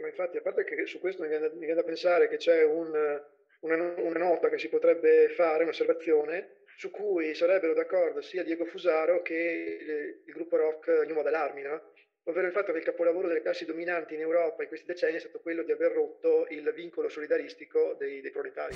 ma infatti, a parte che su questo mi viene da, mi viene da pensare che c'è un, una, una, nota che si potrebbe fare, un'osservazione, su cui sarebbero d'accordo sia Diego Fusaro che il, il gruppo rock New Model Army, no? ovvero il fatto che il capolavoro delle classi dominanti in Europa in questi decenni è stato quello di aver rotto il vincolo solidaristico dei, dei proletari.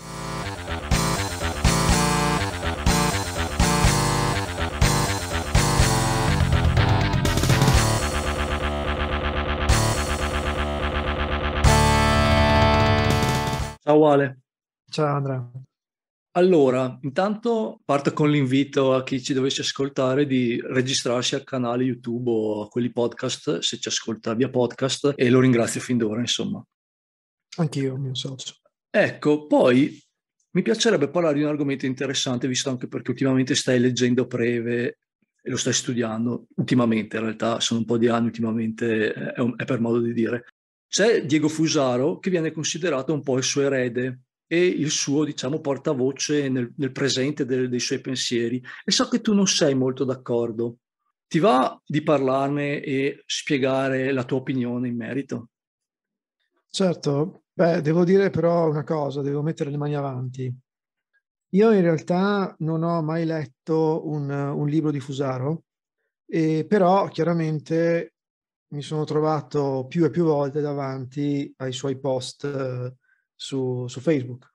Ciao Ale. Ciao Andrea. Allora, intanto parto con l'invito a chi ci dovesse ascoltare di registrarsi al canale YouTube o a quelli podcast, se ci ascolta via podcast, e lo ringrazio fin d'ora, insomma. Anch'io, mio socio. Ecco, poi mi piacerebbe parlare di un argomento interessante, visto anche perché ultimamente stai leggendo breve e lo stai studiando, ultimamente in realtà, sono un po' di anni, ultimamente eh, è, un, è per modo di dire. C'è Diego Fusaro che viene considerato un po' il suo erede e il suo, diciamo, portavoce nel, nel presente de, dei suoi pensieri. E so che tu non sei molto d'accordo. Ti va di parlarne e spiegare la tua opinione in merito? Certo, beh, devo dire però una cosa, devo mettere le mani avanti. Io in realtà non ho mai letto un, un libro di Fusaro, eh, però chiaramente mi sono trovato più e più volte davanti ai suoi post eh, su, su Facebook.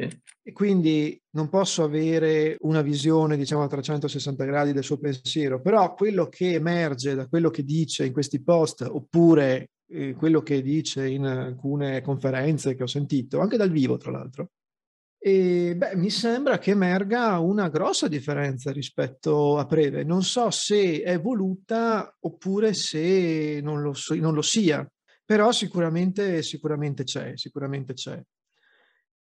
E quindi non posso avere una visione, diciamo, a 360 gradi del suo pensiero, però quello che emerge da quello che dice in questi post, oppure eh, quello che dice in alcune conferenze che ho sentito, anche dal vivo, tra l'altro, e beh, mi sembra che emerga una grossa differenza rispetto a Preve. Non so se è voluta oppure se non lo, so, non lo sia, però sicuramente, sicuramente c'è, sicuramente c'è.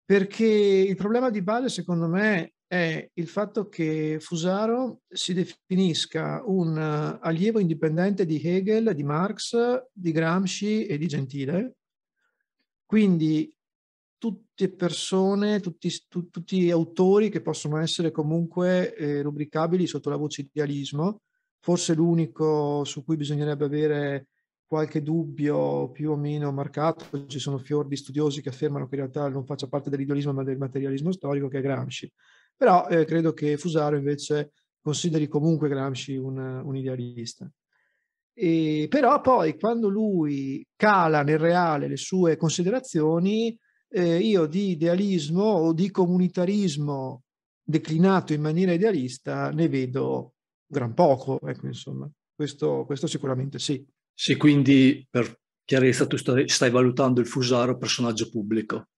Perché il problema di base, secondo me, è il fatto che Fusaro si definisca un eh, allievo indipendente di Hegel, di Marx, di Gramsci e di Gentile. Quindi tutte persone, tutti, tu, tutti autori che possono essere comunque eh, rubricabili sotto la voce idealismo. Forse l'unico su cui bisognerebbe avere qualche dubbio più o meno marcato, ci sono fior di studiosi che affermano che in realtà non faccia parte dell'idealismo ma del materialismo storico, che è Gramsci. Però eh, credo che Fusaro invece consideri comunque Gramsci un, un idealista. E, però poi quando lui cala nel reale le sue considerazioni, eh, io di idealismo o di comunitarismo declinato in maniera idealista ne vedo gran poco, ecco insomma, questo, questo sicuramente sì. Sì, quindi per chiarezza tu stai, stai valutando il Fusaro personaggio pubblico,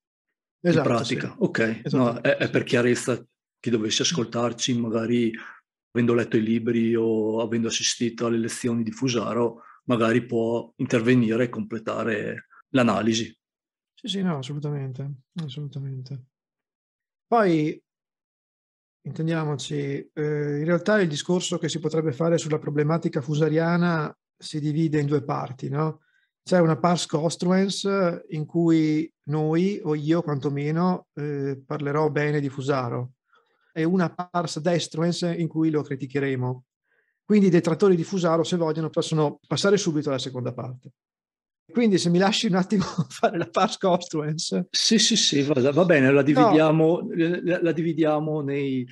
esatto, in pratica. Sì. Ok, no, esatto. è, è per chiarezza chi dovesse ascoltarci, magari avendo letto i libri o avendo assistito alle lezioni di Fusaro, magari può intervenire e completare l'analisi. Sì, sì, no, assolutamente, assolutamente. Poi, intendiamoci, eh, in realtà il discorso che si potrebbe fare sulla problematica fusariana si divide in due parti, no? C'è una pars costruens eh, in cui noi, o io quantomeno, eh, parlerò bene di Fusaro, e una pars destruens eh, in cui lo criticheremo. Quindi i detrattori di Fusaro, se vogliono, possono passare subito alla seconda parte. Quindi se mi lasci un attimo fare la parse constituents. Sì, sì, sì, va, bene, la dividiamo, no. Eh, la, dividiamo nei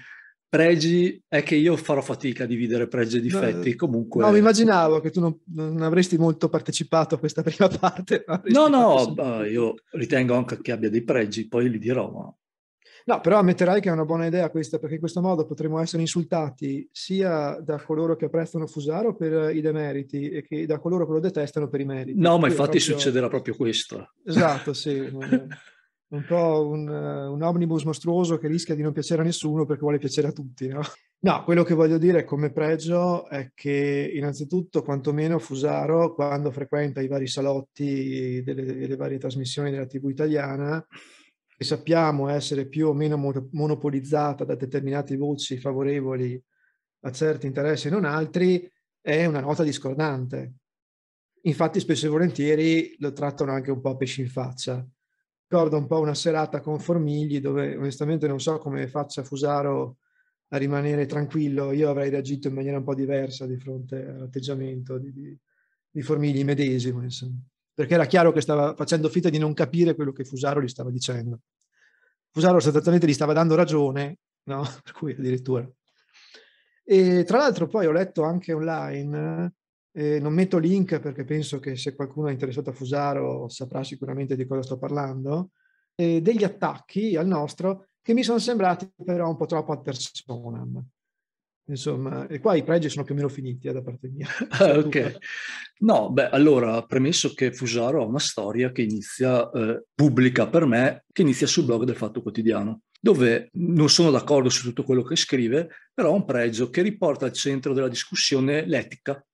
pregi, è che io farò fatica a dividere pregi e difetti, no, comunque... No, mi immaginavo che tu non, non, avresti molto partecipato a questa prima parte. No, no, io ritengo anche che abbia dei pregi, poi li dirò, ma No, però ammetterai che è una buona idea questa, perché in questo modo potremo essere insultati sia da coloro che apprezzano Fusaro per i demeriti e che da coloro che lo detestano per i meriti. No, ma infatti proprio... succederà proprio questo. Esatto, sì. un po' un, un, omnibus mostruoso che rischia di non piacere a nessuno perché vuole piacere a tutti, no? No, quello che voglio dire come pregio è che innanzitutto quantomeno Fusaro, quando frequenta i vari salotti delle, delle varie trasmissioni della TV italiana, che sappiamo essere più o meno monopolizzata da determinate voci favorevoli a certi interessi e non altri, è una nota discordante. Infatti spesso e volentieri lo trattano anche un po' a pesci in faccia. Ricordo un po' una serata con Formigli dove onestamente non so come faccia Fusaro a rimanere tranquillo. Io avrei reagito in maniera un po' diversa di fronte all'atteggiamento di, di, di Formigli medesimo, insomma. perché era chiaro che stava facendo finta di non capire quello che Fusaro gli stava dicendo. Fusaro sostanzialmente gli stava dando ragione, no? Per cui addirittura. E tra l'altro poi ho letto anche online, eh, non metto link perché penso che se qualcuno è interessato a Fusaro saprà sicuramente di cosa sto parlando, eh, degli attacchi al nostro che mi sono sembrati però un po' troppo ad personam. Insomma, e qua i pregi sono più o meno finiti eh, da parte mia. Ah, cioè, ok. No, beh, allora, premesso che Fusaro ha una storia che inizia, eh, pubblica per me, che inizia sul blog del Fatto Quotidiano, dove non sono d'accordo su tutto quello che scrive, però ha un pregio che riporta al centro della discussione l'etica.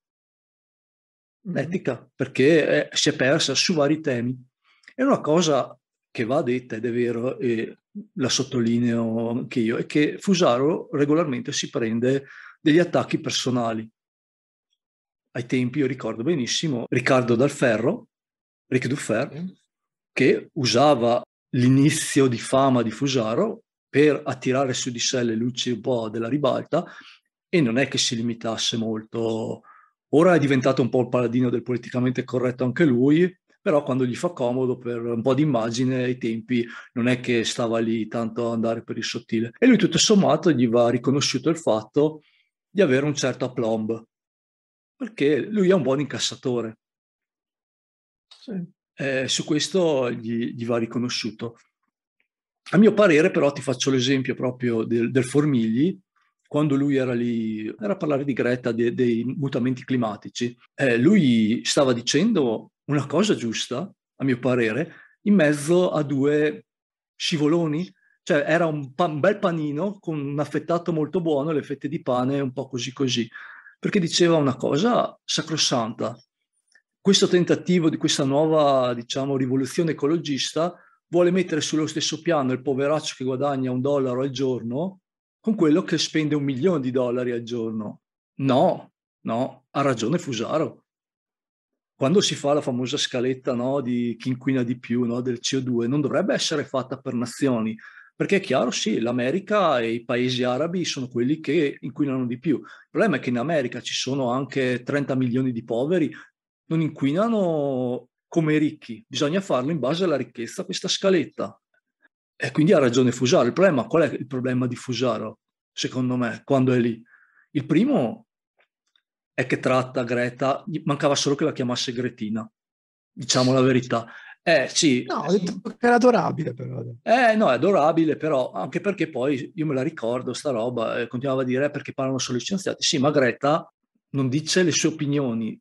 Mm-hmm. L'etica, perché è, eh, si è persa su vari temi. È una cosa che va detta ed è vero e la sottolineo anch'io, è che Fusaro regolarmente si prende degli attacchi personali. Ai tempi io ricordo benissimo Riccardo Dalferro, Ric Duffer, che usava l'inizio di fama di Fusaro per attirare su di sé le luci un po' della ribalta e non è che si limitasse molto. Ora è diventato un po' il paladino del politicamente corretto anche lui, però quando gli fa comodo per un po' di immagine ai tempi non è che stava lì tanto a andare per il sottile. E lui tutto sommato gli va riconosciuto il fatto di avere un certo aplomb, perché lui è un buon incassatore. Sì. Eh, su questo gli, gli, va riconosciuto. A mio parere però ti faccio l'esempio proprio del, del Formigli, quando lui era lì, era a parlare di Greta, de, dei mutamenti climatici, eh, lui stava dicendo una cosa giusta, a mio parere, in mezzo a due scivoloni. Cioè era un, pan, un bel panino con un affettato molto buono, le fette di pane un po' così così, perché diceva una cosa sacrosanta. Questo tentativo di questa nuova, diciamo, rivoluzione ecologista vuole mettere sullo stesso piano il poveraccio che guadagna un dollaro al giorno con quello che spende un milione di dollari al giorno. No, no, ha ragione Fusaro quando si fa la famosa scaletta no, di chi inquina di più no, del CO2, non dovrebbe essere fatta per nazioni, perché è chiaro, sì, l'America e i paesi arabi sono quelli che inquinano di più. Il problema è che in America ci sono anche 30 milioni di poveri, non inquinano come ricchi, bisogna farlo in base alla ricchezza, questa scaletta. E quindi ha ragione Fusaro. Il problema, qual è il problema di Fusaro, secondo me, quando è lì? Il primo è che tratta Greta, mancava solo che la chiamasse Gretina, diciamo la verità. Eh sì. No, era adorabile però. Eh no, è adorabile però, anche perché poi io me la ricordo sta roba, eh, continuava a dire eh, perché parlano solo gli scienziati. Sì, ma Greta non dice le sue opinioni,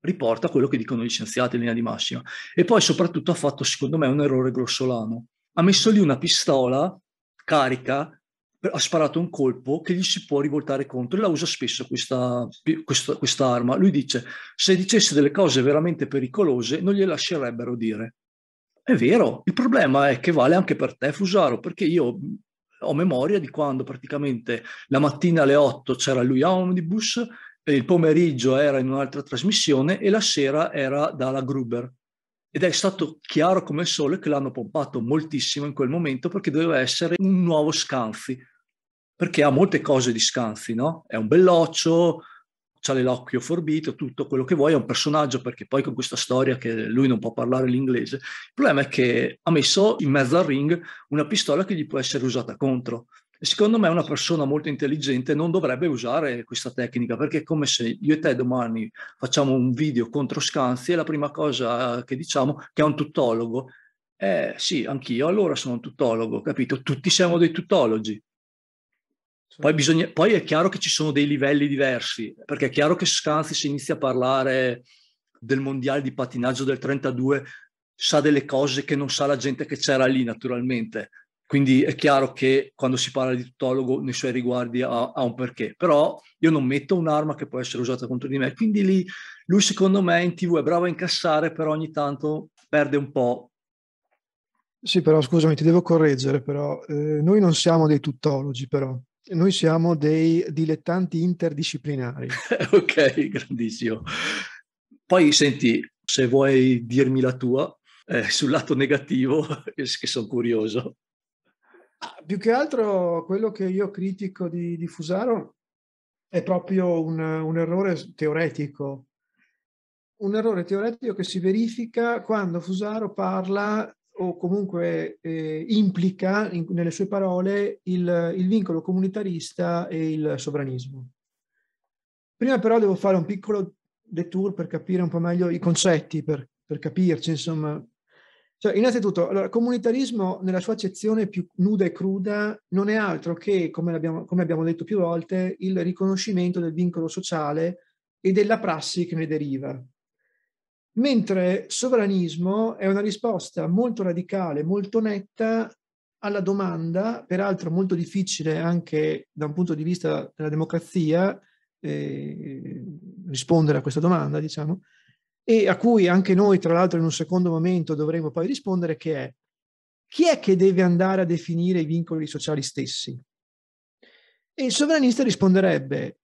riporta quello che dicono gli scienziati in linea di massima. E poi soprattutto ha fatto secondo me un errore grossolano. Ha messo lì una pistola carica ha sparato un colpo che gli si può rivoltare contro e la usa spesso questa, questa, questa arma. Lui dice, se dicesse delle cose veramente pericolose non gliele lascerebbero dire. È vero, il problema è che vale anche per te Fusaro, perché io ho memoria di quando praticamente la mattina alle 8 c'era lui a Omnibus, il pomeriggio era in un'altra trasmissione e la sera era dalla Gruber. Ed è stato chiaro come il sole che l'hanno pompato moltissimo in quel momento perché doveva essere un nuovo Scanfi, perché ha molte cose di Scanfi, no? È un belloccio, ha l'occhio forbito, tutto quello che vuoi, è un personaggio perché poi con questa storia che lui non può parlare l'inglese, il problema è che ha messo in mezzo al ring una pistola che gli può essere usata contro. Secondo me una persona molto intelligente non dovrebbe usare questa tecnica perché è come se io e te domani facciamo un video contro Scanzi e la prima cosa che diciamo che è un tuttologo. Eh sì, anch'io allora sono un tuttologo, capito? Tutti siamo dei tuttologi. Poi, bisogna, poi è chiaro che ci sono dei livelli diversi, perché è chiaro che Scanzi si inizia a parlare del mondiale di patinaggio del 32, sa delle cose che non sa la gente che c'era lì naturalmente, quindi è chiaro che quando si parla di tutologo nei suoi riguardi ha, ha, un perché, però io non metto un'arma che può essere usata contro di me, quindi lì lui secondo me in tv è bravo a incassare, però ogni tanto perde un po'. Sì, però scusami, ti devo correggere, però eh, noi non siamo dei tuttologi, però noi siamo dei dilettanti interdisciplinari. ok, grandissimo. Poi senti, se vuoi dirmi la tua eh, sul lato negativo, che sono curioso. Ah, più che altro quello che io critico di, di Fusaro è proprio un, un, errore teoretico. Un errore teoretico che si verifica quando Fusaro parla o comunque eh, implica in, nelle sue parole il, il vincolo comunitarista e il sovranismo. Prima però devo fare un piccolo detour per capire un po' meglio i concetti, per, per capirci, insomma, cioè, innanzitutto, allora, comunitarismo nella sua accezione più nuda e cruda non è altro che, come abbiamo, come abbiamo detto più volte, il riconoscimento del vincolo sociale e della prassi che ne deriva. Mentre sovranismo è una risposta molto radicale, molto netta alla domanda, peraltro molto difficile anche da un punto di vista della democrazia, eh, rispondere a questa domanda, diciamo, e a cui anche noi, tra l'altro, in un secondo momento dovremo poi rispondere, che è chi è che deve andare a definire i vincoli sociali stessi? E il sovranista risponderebbe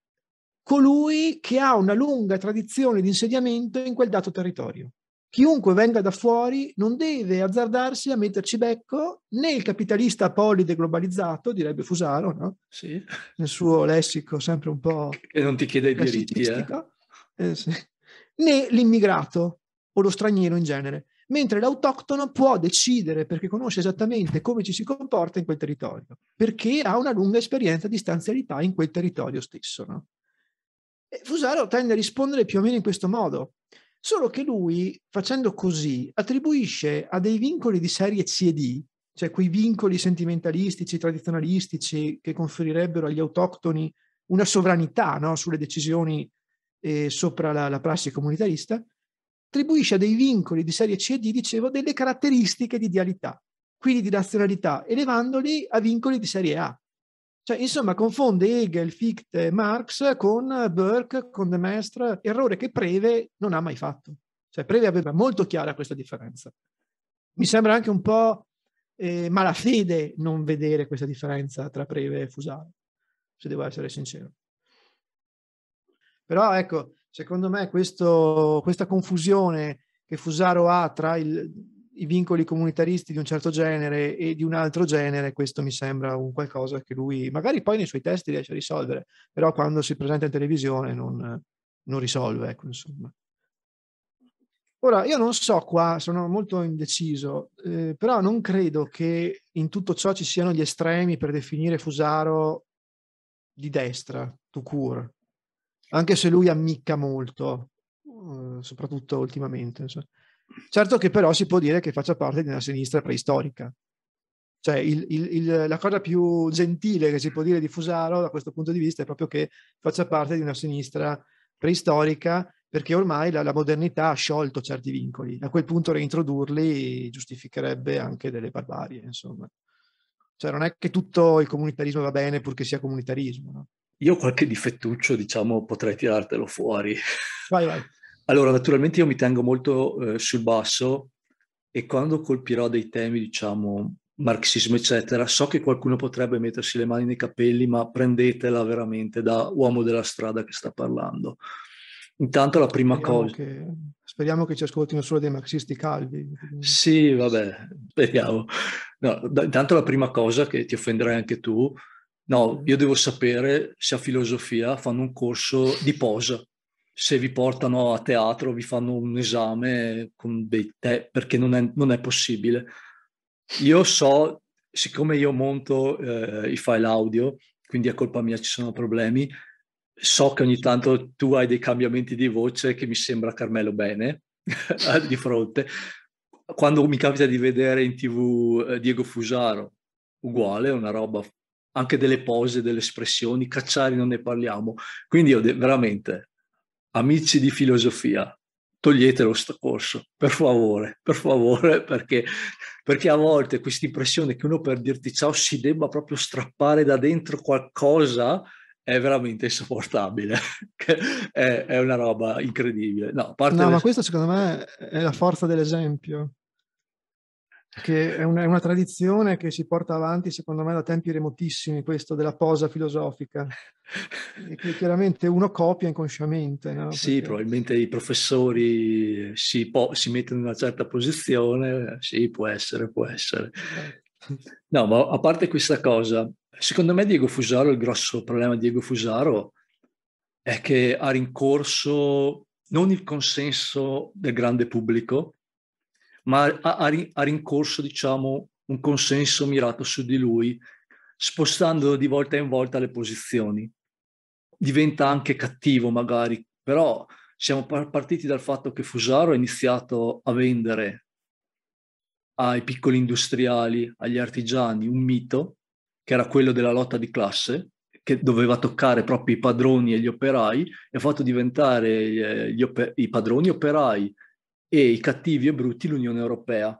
colui che ha una lunga tradizione di insediamento in quel dato territorio. Chiunque venga da fuori non deve azzardarsi a metterci becco né il capitalista apolide globalizzato, direbbe Fusaro, no? sì. nel suo lessico sempre un po'... E non ti chiede i diritti, eh? eh sì né l'immigrato o lo straniero in genere, mentre l'autoctono può decidere perché conosce esattamente come ci si comporta in quel territorio, perché ha una lunga esperienza di stanzialità in quel territorio stesso. No? Fusaro tende a rispondere più o meno in questo modo, solo che lui, facendo così, attribuisce a dei vincoli di serie C e D, cioè quei vincoli sentimentalistici, tradizionalistici che conferirebbero agli autoctoni una sovranità no? sulle decisioni eh, sopra la, la prassi comunitarista, attribuisce a dei vincoli di serie C e D, dicevo, delle caratteristiche di idealità, quindi di razionalità, elevandoli a vincoli di serie A. Cioè, insomma, confonde Hegel, Fichte, Marx con Burke, con De Maistre, errore che Preve non ha mai fatto. Cioè, Preve aveva molto chiara questa differenza. Mi sembra anche un po' eh, malafede non vedere questa differenza tra Preve e Fusaro, se devo essere sincero. Però ecco, secondo me questo, questa confusione che Fusaro ha tra il, i vincoli comunitaristi di un certo genere e di un altro genere, questo mi sembra un qualcosa che lui magari poi nei suoi testi riesce a risolvere, però quando si presenta in televisione non, non risolve, ecco, insomma. Ora, io non so qua, sono molto indeciso, eh, però non credo che in tutto ciò ci siano gli estremi per definire Fusaro di destra, to court anche se lui ammicca molto, eh, soprattutto ultimamente. Insomma. Certo che però si può dire che faccia parte di una sinistra preistorica. Cioè, il, il, il, la cosa più gentile che si può dire di Fusaro da questo punto di vista è proprio che faccia parte di una sinistra preistorica perché ormai la, la, modernità ha sciolto certi vincoli. A quel punto reintrodurli giustificherebbe anche delle barbarie, insomma. Cioè non è che tutto il comunitarismo va bene purché sia comunitarismo, no? Io qualche difettuccio, diciamo, potrei tirartelo fuori. Vai, vai. Allora, naturalmente io mi tengo molto eh, sul basso e quando colpirò dei temi, diciamo, marxismo, eccetera, so che qualcuno potrebbe mettersi le mani nei capelli, ma prendetela veramente da uomo della strada che sta parlando. Intanto la prima speriamo cosa... Che, speriamo che ci ascoltino solo dei marxisti calvi. Sì, vabbè, speriamo. No, da, intanto la prima cosa che ti offenderai anche tu No, io devo sapere se a filosofia fanno un corso di posa. Se vi portano a teatro, vi fanno un esame con dei te, perché non è, non è possibile. Io so, siccome io monto eh, i file audio, quindi a colpa mia ci sono problemi, so che ogni tanto tu hai dei cambiamenti di voce che mi sembra Carmelo Bene eh, di fronte. Quando mi capita di vedere in tv eh, Diego Fusaro, uguale, una roba anche delle pose, delle espressioni, cacciari non ne parliamo. Quindi io de- veramente, amici di filosofia, toglietelo sto corso, per favore, per favore, perché, perché a volte questa impressione che uno per dirti ciao si debba proprio strappare da dentro qualcosa è veramente insopportabile, è, è, una roba incredibile. No, no le... ma questo secondo me è la forza dell'esempio che è una, è una, tradizione che si porta avanti, secondo me, da tempi remotissimi, questo della posa filosofica, e che chiaramente uno copia inconsciamente. No? Perché... Sì, probabilmente i professori si, po- si, mettono in una certa posizione, sì, può essere, può essere. No, ma a parte questa cosa, secondo me Diego Fusaro, il grosso problema di Diego Fusaro è che ha rincorso non il consenso del grande pubblico, ma ha, ha rincorso diciamo, un consenso mirato su di lui, spostando di volta in volta le posizioni. Diventa anche cattivo magari, però siamo partiti dal fatto che Fusaro ha iniziato a vendere ai piccoli industriali, agli artigiani, un mito che era quello della lotta di classe, che doveva toccare proprio i padroni e gli operai, e ha fatto diventare eh, oper- i padroni operai e i cattivi e brutti l'Unione Europea.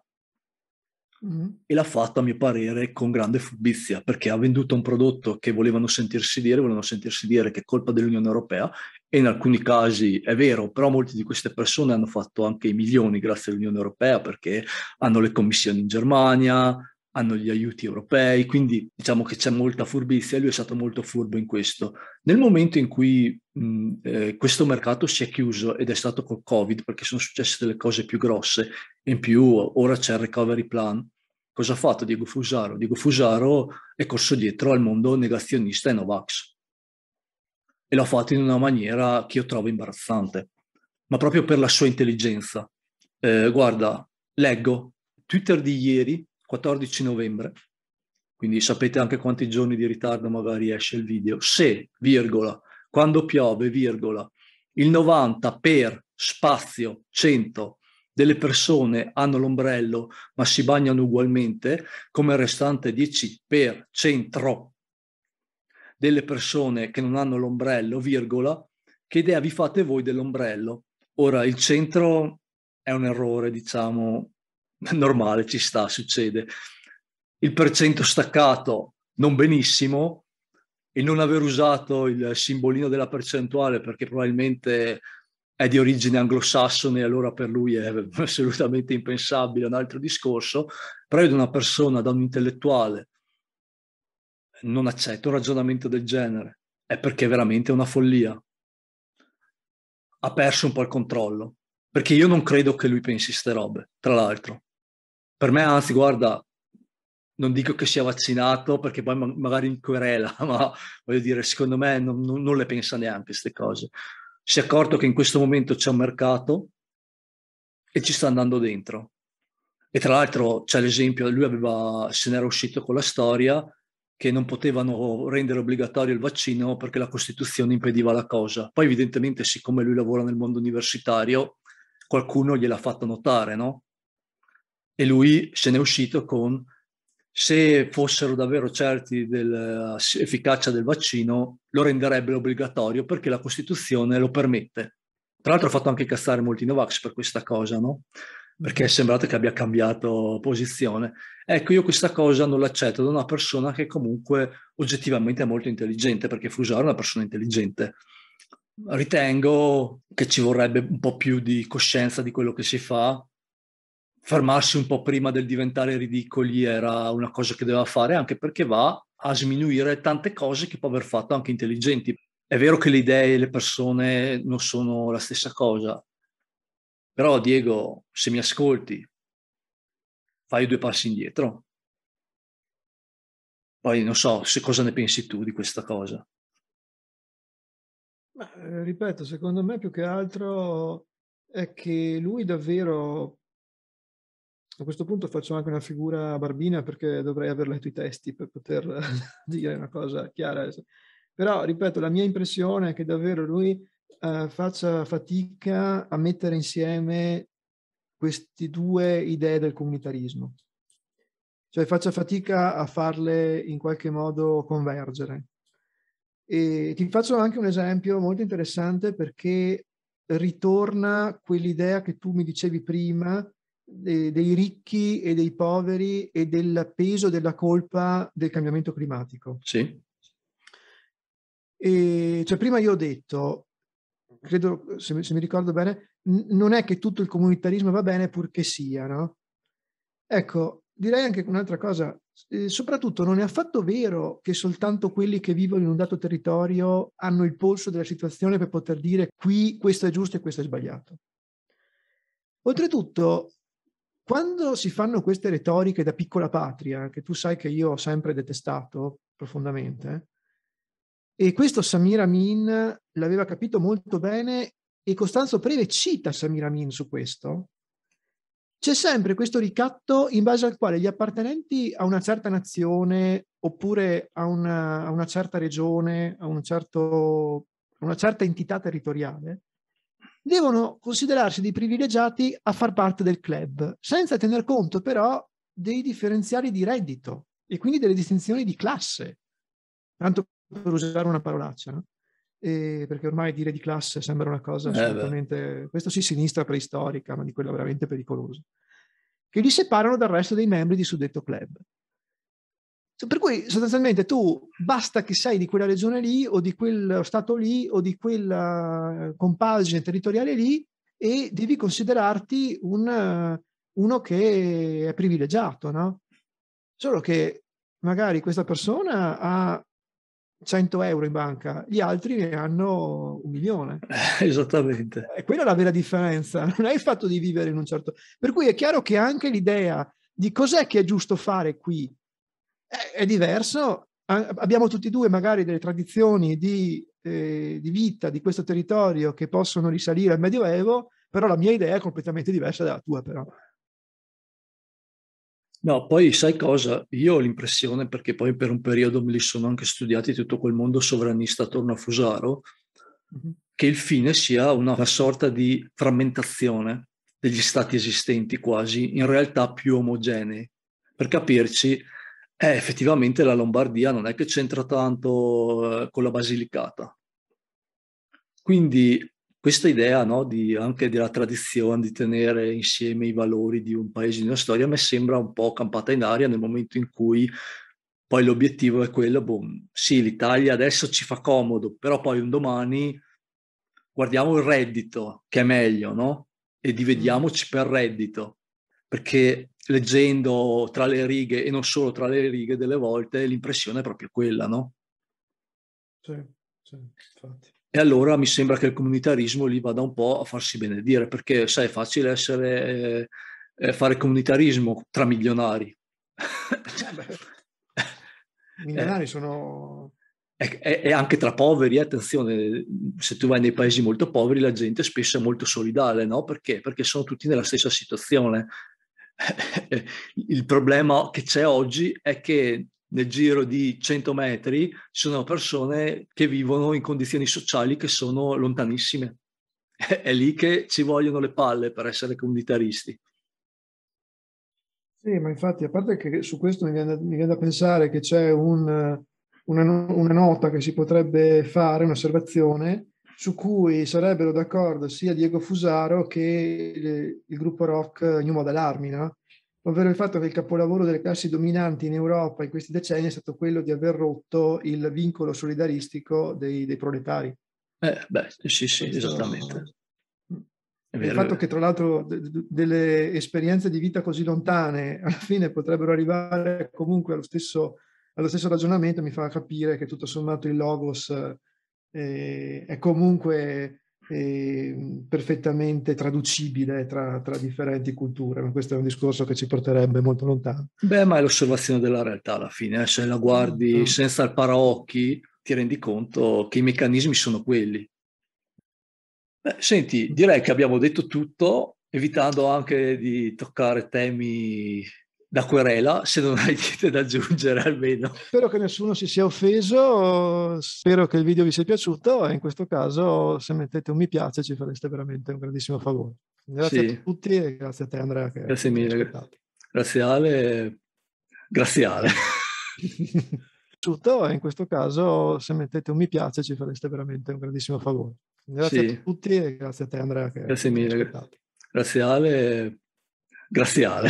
Mm. E l'ha fatto, a mio parere, con grande furbizia, perché ha venduto un prodotto che volevano sentirsi dire, volevano sentirsi dire che è colpa dell'Unione Europea, e in alcuni casi è vero, però molte di queste persone hanno fatto anche i milioni grazie all'Unione Europea, perché hanno le commissioni in Germania, hanno gli aiuti europei, quindi diciamo che c'è molta furbizia lui è stato molto furbo in questo. Nel momento in cui mh, eh, questo mercato si è chiuso ed è stato col Covid, perché sono successe delle cose più grosse, in più ora c'è il recovery plan, cosa ha fatto Diego Fusaro? Diego Fusaro è corso dietro al mondo negazionista e Novax e l'ha fatto in una maniera che io trovo imbarazzante, ma proprio per la sua intelligenza. Eh, guarda, leggo Twitter di ieri 14 novembre, quindi sapete anche quanti giorni di ritardo magari esce il video, se, virgola, quando piove, virgola, il 90 per spazio 100 delle persone hanno l'ombrello ma si bagnano ugualmente, come il restante 10 per centro delle persone che non hanno l'ombrello, virgola, che idea vi fate voi dell'ombrello? Ora, il centro è un errore, diciamo, normale, ci sta, succede. Il percento staccato non benissimo, e non aver usato il simbolino della percentuale perché probabilmente è di origine anglosassone e allora per lui è assolutamente impensabile, un altro discorso, però io da una persona, da un intellettuale, non accetto un ragionamento del genere, è perché veramente è una follia. Ha perso un po' il controllo, perché io non credo che lui pensi queste robe, tra l'altro. Per me, anzi, guarda, non dico che sia vaccinato perché poi magari in querela, ma voglio dire, secondo me non, non, non le pensa neanche queste cose. Si è accorto che in questo momento c'è un mercato e ci sta andando dentro. E tra l'altro c'è l'esempio, lui aveva, se n'era uscito con la storia che non potevano rendere obbligatorio il vaccino perché la Costituzione impediva la cosa. Poi evidentemente siccome lui lavora nel mondo universitario, qualcuno gliel'ha fatto notare, no? e lui se n'è uscito con se fossero davvero certi dell'efficacia eh, del vaccino lo renderebbero obbligatorio perché la Costituzione lo permette. Tra l'altro ha fatto anche cazzare molti Novax per questa cosa, no? Perché è sembrato che abbia cambiato posizione. Ecco, io questa cosa non l'accetto da una persona che comunque oggettivamente è molto intelligente, perché Fusaro è una persona intelligente ritengo che ci vorrebbe un po' più di coscienza di quello che si fa fermarsi un po' prima del diventare ridicoli era una cosa che doveva fare anche perché va a sminuire tante cose che può aver fatto anche intelligenti. È vero che le idee e le persone non sono la stessa cosa, però Diego, se mi ascolti, fai due passi indietro. Poi non so se cosa ne pensi tu di questa cosa. Ma, eh, ripeto, secondo me più che altro è che lui davvero a questo punto faccio anche una figura barbina perché dovrei aver letto i testi per poter dire una cosa chiara. Però, ripeto, la mia impressione è che davvero lui eh, faccia fatica a mettere insieme queste due idee del comunitarismo. Cioè faccia fatica a farle in qualche modo convergere. E ti faccio anche un esempio molto interessante perché ritorna quell'idea che tu mi dicevi prima dei, dei ricchi e dei poveri e del peso della colpa del cambiamento climatico. Sì. E, cioè, prima io ho detto, credo, se, se mi ricordo bene, n- non è che tutto il comunitarismo va bene purché sia, no? Ecco, direi anche un'altra cosa, eh, soprattutto non è affatto vero che soltanto quelli che vivono in un dato territorio hanno il polso della situazione per poter dire qui questo è giusto e questo è sbagliato. Oltretutto, quando si fanno queste retoriche da piccola patria, che tu sai che io ho sempre detestato profondamente, e questo Samir Amin l'aveva capito molto bene e Costanzo Preve cita Samir Amin su questo, c'è sempre questo ricatto in base al quale gli appartenenti a una certa nazione oppure a una, a una certa regione, a, un certo, a una certa entità territoriale, devono considerarsi dei privilegiati a far parte del club, senza tener conto però dei differenziali di reddito e quindi delle distinzioni di classe, tanto per usare una parolaccia, no? e, perché ormai dire di classe sembra una cosa eh, assolutamente, eh questo sì, sinistra preistorica, ma di quella veramente pericolosa, che li separano dal resto dei membri di suddetto club. Per cui sostanzialmente tu basta che sei di quella regione lì o di quel stato lì o di quella eh, compagine territoriale lì e devi considerarti un, eh, uno che è privilegiato, no? Solo che magari questa persona ha 100 euro in banca, gli altri ne hanno un milione. Esattamente. E quella è la vera differenza, non è il fatto di vivere in un certo... Per cui è chiaro che anche l'idea di cos'è che è giusto fare qui è, è diverso. abbiamo tutti e due magari delle tradizioni di, eh, di vita di questo territorio che possono risalire al Medioevo, però la mia idea è completamente diversa dalla tua, però. No, poi sai cosa? Io ho l'impressione, perché poi per un periodo me li sono anche studiati tutto quel mondo sovranista attorno a Fusaro, mm-hmm. che il fine sia una, una, sorta di frammentazione degli stati esistenti quasi, in realtà più omogenei. Per capirci, eh, effettivamente la Lombardia non è che c'entra tanto eh, con la Basilicata. Quindi questa idea no, di, anche della tradizione, di tenere insieme i valori di un paese, di una storia, mi sembra un po' campata in aria nel momento in cui poi l'obiettivo è quello, boh, sì, l'Italia adesso ci fa comodo, però poi un domani guardiamo il reddito, che è meglio, no? E mm. dividiamoci per reddito, perché leggendo tra le righe e non solo tra le righe delle volte, l'impressione è proprio quella, no? Sì, sì, infatti. E allora mi sembra che il comunitarismo lì vada un po' a farsi benedire, perché sai, è facile essere, eh, fare comunitarismo tra milionari. Eh, eh. milionari eh, sono... E anche tra poveri, eh, attenzione, se tu vai nei paesi molto poveri la gente spesso è molto solidale, no? Perché? Perché sono tutti nella stessa situazione il problema che c'è oggi è che nel giro di 100 metri ci sono persone che vivono in condizioni sociali che sono lontanissime. È lì che ci vogliono le palle per essere comunitaristi. Sì, ma infatti, a parte che su questo mi viene da, mi viene da pensare che c'è un, una, una, nota che si potrebbe fare, un'osservazione, su cui sarebbero d'accordo sia Diego Fusaro che il, il gruppo rock New Model Army, no? ovvero il fatto che il capolavoro delle classi dominanti in Europa in questi decenni è stato quello di aver rotto il vincolo solidaristico dei, dei proletari. Eh, beh, sì, sì, Questo esattamente. il fatto che tra l'altro delle esperienze di vita così lontane alla fine potrebbero arrivare comunque allo stesso, allo stesso ragionamento mi fa capire che tutto sommato il logos eh, è comunque eh, perfettamente traducibile tra, tra, differenti culture, ma questo è un discorso che ci porterebbe molto lontano. Beh, ma è l'osservazione della realtà alla fine, eh. se la guardi no. Esatto. senza il paraocchi ti rendi conto che i meccanismi sono quelli. Beh, senti, direi che abbiamo detto tutto, evitando anche di toccare temi da querela se non hai niente da aggiungere almeno. Spero che nessuno si sia offeso, spero che il video vi sia piaciuto e in questo caso se mettete un mi piace ci fareste veramente un grandissimo favore. Grazie sì. a tutti e grazie a te Andrea. grazie mille. Grazie Ale. Grazie Ale. e in questo caso se mettete un mi piace ci fareste veramente un grandissimo favore. Grazie sì. a tutti e grazie a te Andrea. grazie mille. Grazie Ale. Grazie Ale.